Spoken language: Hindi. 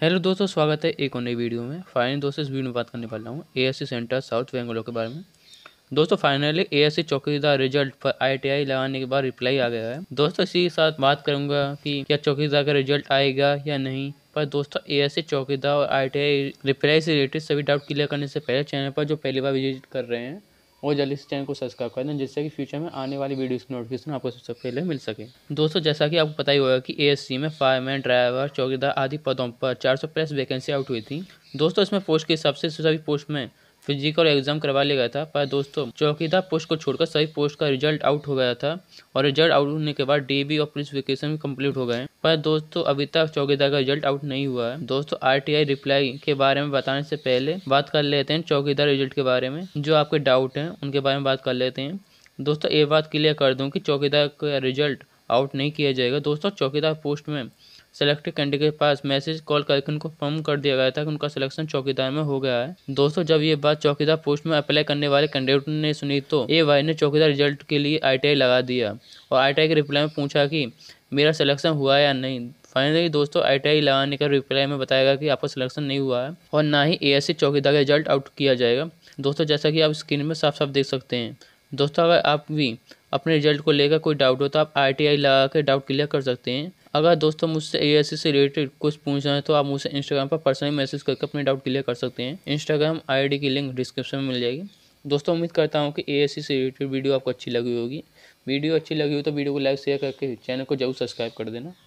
हेलो दोस्तों स्वागत है एक और नई वीडियो में फाइनली दोस्तों इस वीडियो में बात करने वाला हूँ सी सेंटर साउथ बेंगलोर के बारे में दोस्तों फाइनली सी चौकीदार रिजल्ट पर आईटीआई लगाने के बाद रिप्लाई आ गया है दोस्तों इसी के साथ बात करूंगा कि क्या चौकीदार का रिजल्ट आएगा या नहीं पर दोस्तों ए सी चौकीदार और आई रिप्लाई से रिलेटेड सभी डाउट क्लियर करने से पहले चैनल पर जो पहली बार विजिट कर रहे हैं और जल्दी से चैनल को सब्सक्राइब कर दें जिससे कि फ्यूचर में आने वाली वीडियोस की नोटिफिकेशन आपको सबसे पहले मिल सके दोस्तों जैसा कि आपको पता ही होगा कि एएससी में फायरमैन ड्राइवर चौकीदार आदि पदों पर 400 प्लस वैकेंसी आउट हुई थी दोस्तों इसमें पोस्ट के हिसाब से सभी पोस्ट में फिजिकल एग्जाम करवा लिया गया था पर दोस्तों चौकीदार पोस्ट को छोड़कर सभी पोस्ट का रिजल्ट आउट हो गया था और रिजल्ट आउट होने के बाद डीबी और पुलिस वेकेशन भी कम्प्लीट हो गए पर दोस्तों अभी तक चौकीदार का रिजल्ट आउट नहीं हुआ है दोस्तों आर रिप्लाई के बारे में बताने से पहले बात कर लेते हैं चौकीदार रिजल्ट के बारे में जो आपके डाउट हैं उनके बारे में बात कर लेते हैं दोस्तों ये बात क्लियर कर दूँ कि चौकीदार का रिजल्ट आउट नहीं किया जाएगा दोस्तों चौकीदार पोस्ट में सेलेक्टेड कैंडिडेट के पास मैसेज कॉल करके उनको फॉर्म कर दिया गया था कि उनका सिलेक्शन चौकीदार में हो गया है दोस्तों जब ये बात चौकीदार पोस्ट में अप्लाई करने वाले कैंडिडेट ने सुनी तो ए वाई ने चौकीदार रिजल्ट के लिए आई लगा दिया और आई के रिप्लाई में पूछा कि मेरा सिलेक्शन हुआ या नहीं फाइनली दोस्तों आई लगाने का रिप्लाई में बताया गया कि आपका सिलेक्शन नहीं हुआ है और ना ही ए चौकीदार का रिजल्ट आउट किया जाएगा दोस्तों जैसा कि आप स्क्रीन में साफ साफ देख सकते हैं दोस्तों अगर आप भी अपने रिजल्ट को लेकर कोई डाउट हो तो आप आई लगा कर डाउट क्लियर कर सकते हैं अगर दोस्तों मुझसे ए से रिलेटेड कुछ पूछना है तो आप मुझसे इंस्टाग्राम पर पर्सनली मैसेज करके अपने डाउट क्लियर कर सकते हैं इंस्टाग्राम डी की लिंक डिस्क्रिप्शन में मिल जाएगी दोस्तों उम्मीद करता हूँ कि ए से रिलेटेड वीडियो आपको अच्छी लगी होगी वीडियो अच्छी लगी हो तो वीडियो को लाइक शेयर करके चैनल को जरूर सब्सक्राइब कर देना